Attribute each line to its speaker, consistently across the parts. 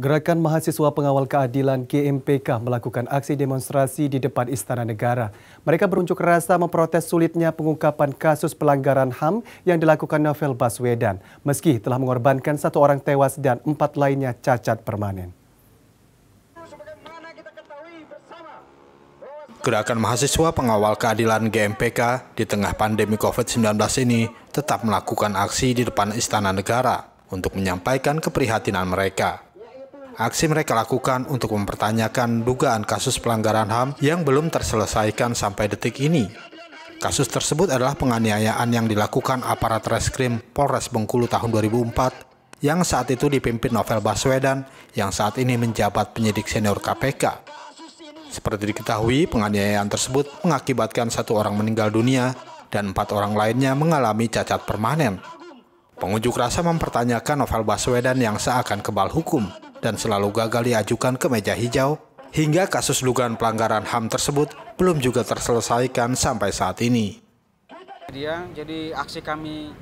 Speaker 1: Gerakan Mahasiswa Pengawal Keadilan GMPK melakukan aksi demonstrasi di depan Istana Negara. Mereka berunjuk rasa memprotes sulitnya pengungkapan kasus pelanggaran HAM yang dilakukan Novel Baswedan, meski telah mengorbankan satu orang tewas dan empat lainnya cacat permanen.
Speaker 2: Gerakan mahasiswa pengawal keadilan GMPK di tengah pandemi COVID-19 ini tetap melakukan aksi di depan Istana Negara untuk menyampaikan keprihatinan mereka. Aksi mereka lakukan untuk mempertanyakan dugaan kasus pelanggaran HAM yang belum terselesaikan sampai detik ini. Kasus tersebut adalah penganiayaan yang dilakukan aparat reskrim Polres Bengkulu tahun 2004 yang saat itu dipimpin Novel Baswedan yang saat ini menjabat penyidik senior KPK. Seperti diketahui, penganiayaan tersebut mengakibatkan satu orang meninggal dunia dan empat orang lainnya mengalami cacat permanen. Pengunjuk rasa mempertanyakan Novel Baswedan yang seakan kebal hukum dan selalu gagal diajukan ke meja hijau, hingga kasus dugaan pelanggaran HAM tersebut belum juga terselesaikan sampai saat ini.
Speaker 3: Dia, jadi aksi kami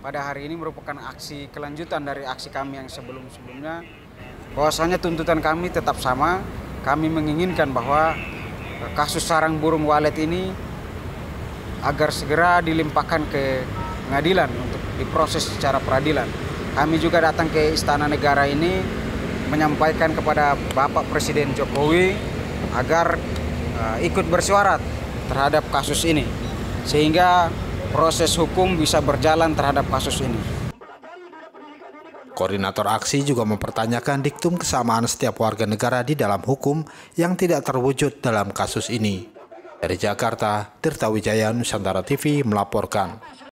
Speaker 3: pada hari ini merupakan aksi kelanjutan dari aksi kami yang sebelum-sebelumnya. Bahwasanya tuntutan kami tetap sama, kami menginginkan bahwa e, kasus sarang burung walet ini agar segera dilimpahkan ke pengadilan untuk diproses secara peradilan. Kami juga datang ke Istana Negara ini menyampaikan kepada Bapak Presiden Jokowi agar uh, ikut bersuara terhadap kasus ini sehingga proses hukum bisa berjalan
Speaker 2: terhadap kasus ini. Koordinator aksi juga mempertanyakan diktum kesamaan setiap warga negara di dalam hukum yang tidak terwujud dalam kasus ini. Dari Jakarta, Tirta Wijaya Nusantara TV melaporkan.